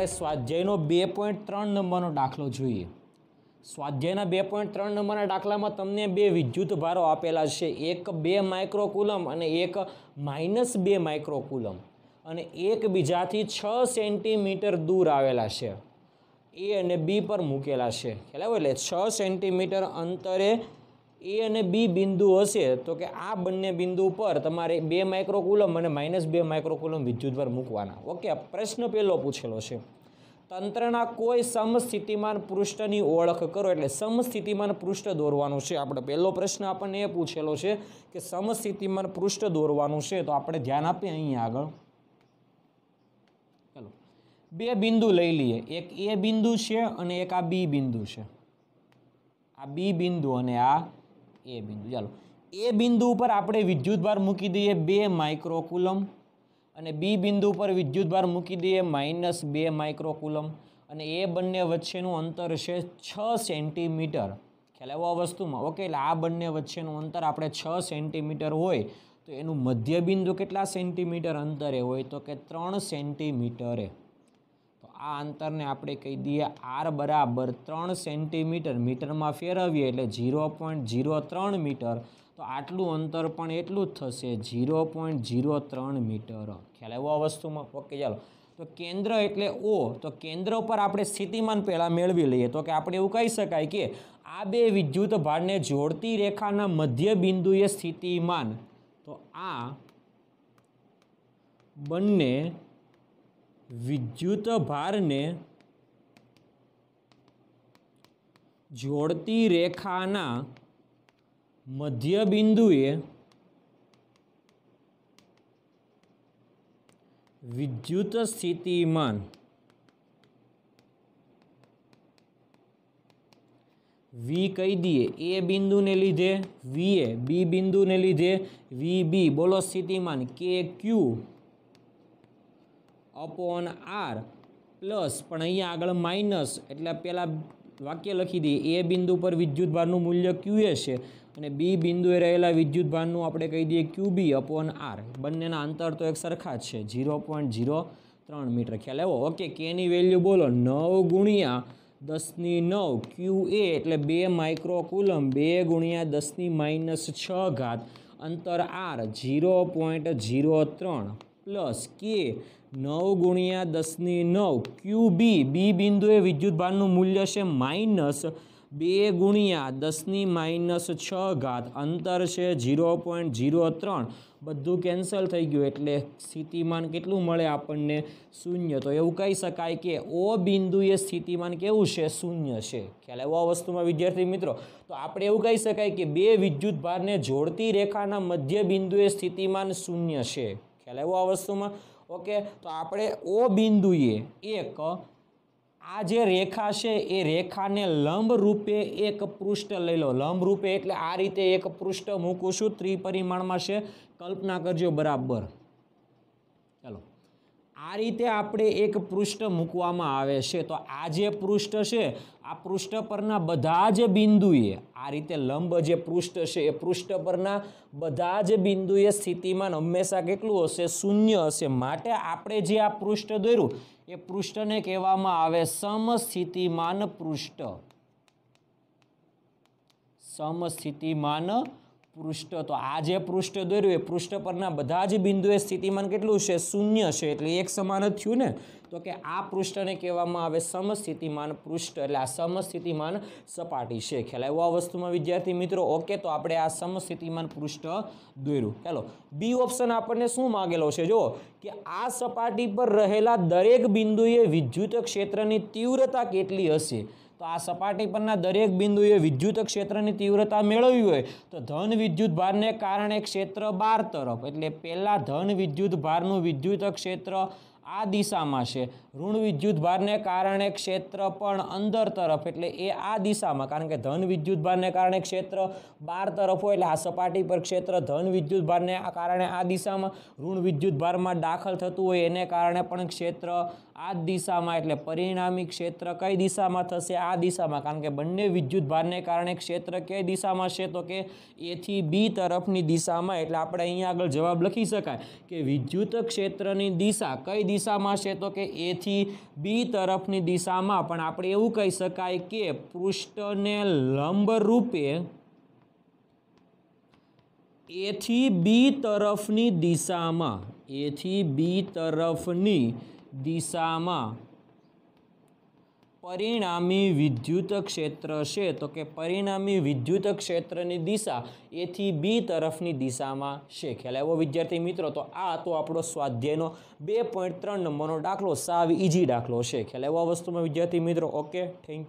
આપણે સ્વાધ્યાયનો બે પોઈન્ટ ત્રણ નંબરનો દાખલો જોઈએ સ્વાધ્યાયના બે પોઈન્ટ ત્રણ નંબરના દાખલામાં તમને બે વિદ્યુત ભારો આપેલા છે એક બે માઇક્રોકુલમ અને એક માઇનસ બે માઇક્રોકુલમ અને એકબીજાથી છ સેન્ટીમીટર દૂર આવેલા છે એ અને બી પર મૂકેલા છે ખ્યાલ આવ્યો એટલે છ સેન્ટીમીટર અંતરે એ અને બી બિંદુ હશે તો કે આ બંને બિંદુ પર તમારે બે માઇક્રોકુલમ અને માઇનસ બે માઇક્રોકુલમ વિદ્યુતભાર મૂકવાના ઓકે પ્રશ્ન પહેલો પૂછેલો છે તંત્રના કોઈ સમસ્થિતિમાન પૃષ્ઠની ઓળખ કરો એટલે સમસ્થિતિમાન પૃષ્ઠ દોરવાનું છે આપણે પહેલો પ્રશ્ન આપણને એ પૂછેલો છે કે સમસ્થિતિમાન પૃષ્ઠ દોરવાનું છે તો આપણે ધ્યાન આપીએ અહીંયા આગળ ચાલો બે બિંદુ લઈ લઈએ એક એ બિંદુ છે અને એક આ બી બિંદુ છે આ બી બિંદુ અને આ એ બિંદુ ચાલો એ બિંદુ ઉપર આપણે વિદ્યુતભાર મૂકી દઈએ બે માઇક્રોકુલમ અને બી બિંદુ પર વિદ્યુતભાર મૂકી દઈએ માઇનસ બે માઇક્રોકુલમ અને એ બંને વચ્ચેનું અંતર છે છ સેન્ટીમીટર ખ્યાલ આવ્યો આ વસ્તુમાં ઓકે એટલે આ બંને વચ્ચેનું અંતર આપણે છ સેન્ટીમીટર હોય તો એનું મધ્ય બિંદુ કેટલા સેન્ટીમીટર અંતરે હોય તો કે ત્રણ સેન્ટીમીટરે તો આ અંતરને આપણે કહી દઈએ આર બરાબર ત્રણ સેન્ટીમીટર મીટરમાં ફેરવીએ એટલે ઝીરો પોઈન્ટ ઝીરો ત્રણ મીટર તો આટલું અંતર પણ એટલું જ થશે ઝીરો પોઈન્ટ ઝીરો ત્રણ મીટર ખ્યાલ આવ્યો આ વસ્તુમાં ઓકે ચાલો તો કેન્દ્ર એટલે ઓ તો કેન્દ્ર પર આપણે સ્થિતિમાન પહેલાં મેળવી લઈએ તો કે આપણે એવું કહી શકાય કે આ બે વિદ્યુત ભારને જોડતી રેખાના મધ્ય બિંદુએ સ્થિતિમાન તો આ બંને વિદ્યુત ભારને જોડતી રેખાના મધ્ય બિંદુએ વિદ્યુત સ્થિતિમાન વી કહી દઈએ એ બિંદુને લીધે વી એ બી બિંદુને લીધે વી બી બોલો સ્થિતિમાન કે ક્યુ અપોન આર પ્લસ પણ અહીંયા આગળ માઇનસ એટલે પહેલાં વાક્ય લખી દઈએ એ બિંદુ પર વિદ્યુત વિદ્યુતભારનું મૂલ્ય ક્યુએ છે અને બી બિંદુએ રહેલા વિદ્યુત વિદ્યુતભારનું આપણે કહી દઈએ ક્યુબી અપોન આર બંનેના અંતર તો એક સરખા જ છે ઝીરો પોઈન્ટ ઝીરો ત્રણ મીટર ખ્યાલ આવ્યો ઓકે કેની વેલ્યુ બોલો નવ ગુણ્યા દસની નવ ક્યુ એ એટલે બે માઇક્રોકુલમ બે ગુણ્યા દસની માઇનસ છ ઘાત અંતર આર ઝીરો પોઈન્ટ ઝીરો ત્રણ પ્લસ કે નવ ગુણ્યા દસની નવ ક્યુ બી બી બિંદુએ વિદ્યુતભારનું મૂલ્ય છે માઇનસ બે ગુણ્યા દસની માઇનસ છ ઘાત અંતર છે ઝીરો પોઈન્ટ ઝીરો ત્રણ બધું કેન્સલ થઈ ગયું એટલે સ્થિતિમાન કેટલું મળે આપણને શૂન્ય તો એવું કહી શકાય કે ઓ બિંદુએ સ્થિતિમાન કેવું છે શૂન્ય છે ખ્યાલ એવો વસ્તુમાં વિદ્યાર્થી મિત્રો તો આપણે એવું કહી શકાય કે બે વિદ્યુત ભારને જોડતી રેખાના મધ્ય બિંદુએ સ્થિતિમાન શૂન્ય છે ખ્યાલ એવો આ વસ્તુમાં ઓકે તો આપણે ઓ બિંદુએ એક આ જે રેખા છે એ રેખાને લંબ રૂપે એક પૃષ્ઠ લઈ લો લંબરૂપે એટલે આ રીતે એક પૃષ્ઠ મૂકું છું ત્રિપરિમાણમાં છે કલ્પના કરજો બરાબર આ રીતે આપણે એક પૃષ્ઠ મૂકવામાં આવે છે તો આ જે પૃષ્ઠ છે આ પૃષ્ઠ પરના બધા જ બિંદુએ આ રીતે લંબ જે પૃષ્ઠ છે એ પૃષ્ઠ પરના બધા જ બિંદુએ સ્થિતિમાન હંમેશા કેટલું હશે શૂન્ય હશે માટે આપણે જે આ પૃષ્ઠ દોર્યું એ પૃષ્ઠને કહેવામાં આવે સમસ્થિતિમાન પૃષ્ઠ સમસ્થિતિમાન પૃષ્ઠ તો આ જે પૃષ્ઠ દોર્યું એ પૃષ્ઠ પરના બધા જ બિંદુએ સ્થિતિમાન કેટલું છે શૂન્ય છે એટલે એક સમાન જ થયું ને તો કે આ પૃષ્ઠને કહેવામાં આવે સમસ્થિતિમાન પૃષ્ઠ એટલે આ સમસ્થિતિમાન સપાટી છે ખ્યાલ આવ્યો આ વસ્તુમાં વિદ્યાર્થી મિત્રો ઓકે તો આપણે આ સમસ્થિતિમાન પૃષ્ઠ દોર્યું ચાલો બી ઓપ્શન આપણને શું માગેલો છે જો કે આ સપાટી પર રહેલા દરેક બિંદુએ વિદ્યુત ક્ષેત્રની તીવ્રતા કેટલી હશે તો આ સપાટી પરના દરેક બિંદુએ વિદ્યુત ક્ષેત્રની તીવ્રતા મેળવવી હોય તો ધન વિદ્યુત ભારને કારણે ક્ષેત્ર બાર તરફ એટલે પહેલાં ધન વિદ્યુત ભારનું વિદ્યુત ક્ષેત્ર આ દિશામાં છે ઋણ વિદ્યુત ભારને કારણે ક્ષેત્ર પણ અંદર તરફ એટલે એ આ દિશામાં કારણ કે ધન વિદ્યુત ભારને કારણે ક્ષેત્ર બાર તરફ હોય એટલે આ સપાટી પર ક્ષેત્ર ધન વિદ્યુત ભારને કારણે આ દિશામાં ઋણ વિદ્યુત ભારમાં દાખલ થતું હોય એને કારણે પણ ક્ષેત્ર આ દિશામાં એટલે પરિણામી ક્ષેત્ર કઈ દિશામાં થશે આ દિશામાં કારણ કે બંને વિદ્યુત ભારને કારણે ક્ષેત્ર કઈ દિશામાં છે તો કે એથી બી તરફની દિશામાં એટલે આપણે અહીંયા આગળ જવાબ લખી શકાય કે વિદ્યુત ક્ષેત્રની દિશા કઈ દિશા દિશામાં છે તો કે એથી બી તરફની દિશામાં પણ આપણે એવું કહી શકાય કે પૃષ્ઠને લંબરૂપે એથી બી તરફની દિશામાં એથી બી તરફની દિશામાં પરિણામી વિદ્યુત ક્ષેત્ર છે તો કે પરિણામી વિદ્યુત ક્ષેત્રની દિશા એથી બી તરફની દિશામાં છે ખ્યાલ એવો વિદ્યાર્થી મિત્રો તો આ તો આપણો સ્વાધ્યાયનો બે પોઈન્ટ ત્રણ નંબરનો દાખલો સાવ ઇઝી દાખલો છે ખ્યાલ આવ્યો વસ્તુમાં વિદ્યાર્થી મિત્રો ઓકે થેન્ક યુ